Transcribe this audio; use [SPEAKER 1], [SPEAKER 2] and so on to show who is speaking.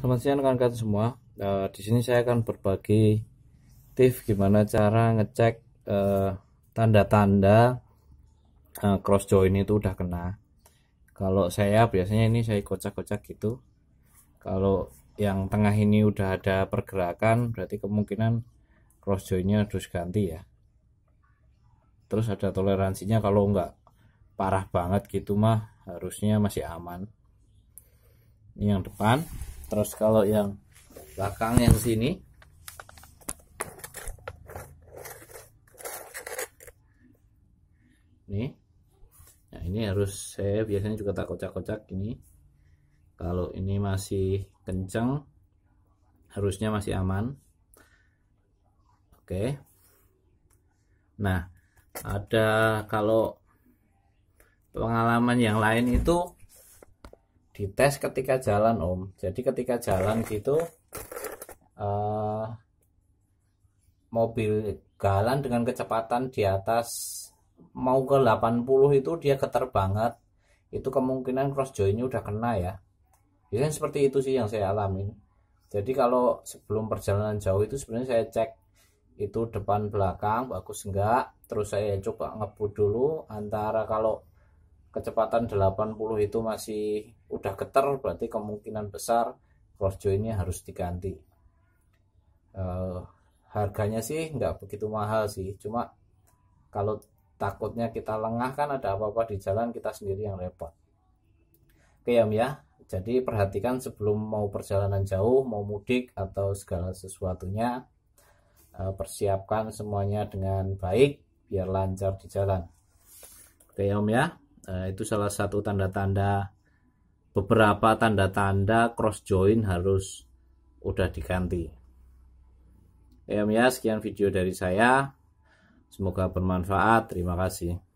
[SPEAKER 1] Selamat siang rekan-rekan semua. Uh, di sini saya akan berbagi tips gimana cara ngecek eh, tanda-tanda uh, uh, cross join itu udah kena. Kalau saya biasanya ini saya kocak-kocak gitu. Kalau yang tengah ini udah ada pergerakan, berarti kemungkinan cross joinnya harus ganti ya. Terus ada toleransinya kalau enggak parah banget gitu mah harusnya masih aman. Ini yang depan terus kalau yang belakang yang sini nih nah ini harus saya biasanya juga tak kocak-kocak ini kalau ini masih kenceng harusnya masih aman oke nah ada kalau pengalaman yang lain itu dites ketika jalan om jadi ketika jalan gitu uh, mobil galan dengan kecepatan di atas mau ke 80 itu dia keter banget itu kemungkinan cross joinnya udah kena ya biasanya seperti itu sih yang saya alamin jadi kalau sebelum perjalanan jauh itu sebenarnya saya cek itu depan belakang bagus enggak terus saya coba ngebut dulu antara kalau kecepatan 80 itu masih udah getar berarti kemungkinan besar crossjo ini harus diganti uh, harganya sih nggak begitu mahal sih cuma kalau takutnya kita lengah kan ada apa-apa di jalan kita sendiri yang repot oke ya jadi perhatikan sebelum mau perjalanan jauh mau mudik atau segala sesuatunya uh, persiapkan semuanya dengan baik biar lancar di jalan oke ya Om ya Eh, itu salah satu tanda-tanda beberapa tanda-tanda cross join harus udah diganti. Ya, sekian video dari saya. Semoga bermanfaat. Terima kasih.